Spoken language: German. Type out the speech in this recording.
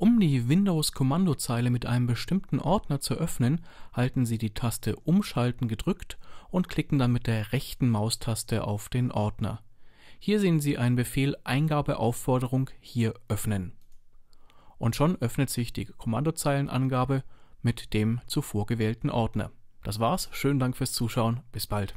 Um die Windows-Kommandozeile mit einem bestimmten Ordner zu öffnen, halten Sie die Taste Umschalten gedrückt und klicken dann mit der rechten Maustaste auf den Ordner. Hier sehen Sie einen Befehl Eingabeaufforderung hier öffnen. Und schon öffnet sich die Kommandozeilenangabe mit dem zuvor gewählten Ordner. Das war's, schönen Dank fürs Zuschauen, bis bald.